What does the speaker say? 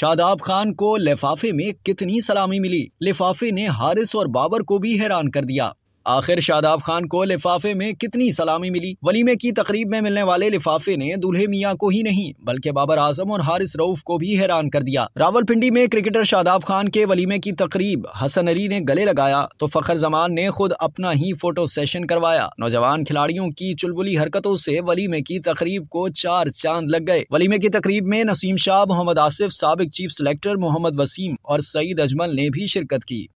शादाब खान को लिफाफे में कितनी सलामी मिली लिफाफे ने हारिस और बाबर को भी हैरान कर दिया आखिर शादाब खान को लिफाफे में कितनी सलामी मिली वलीमे की तकरीब में मिलने वाले लिफाफे ने दुल्हे मियाँ को ही नहीं बल्कि बाबर आजम और हारिस रऊफ को भी हैरान कर दिया रावलपिंडी में क्रिकेटर शादाब खान के वलीमे की तकरीब हसन अली ने गले लगाया तो फखर जमान ने खुद अपना ही फोटो सेशन करवाया नौजवान खिलाड़ियों की चुलबुली हरकतों से वलीमे की तकरीब को चार चांद लग गए वलीमे की तकरीब में नसीम शाह मोहम्मद आसिफ सबक चीफ सेलेक्टर मोहम्मद वसीम और सईद अजमल ने भी शिरकत की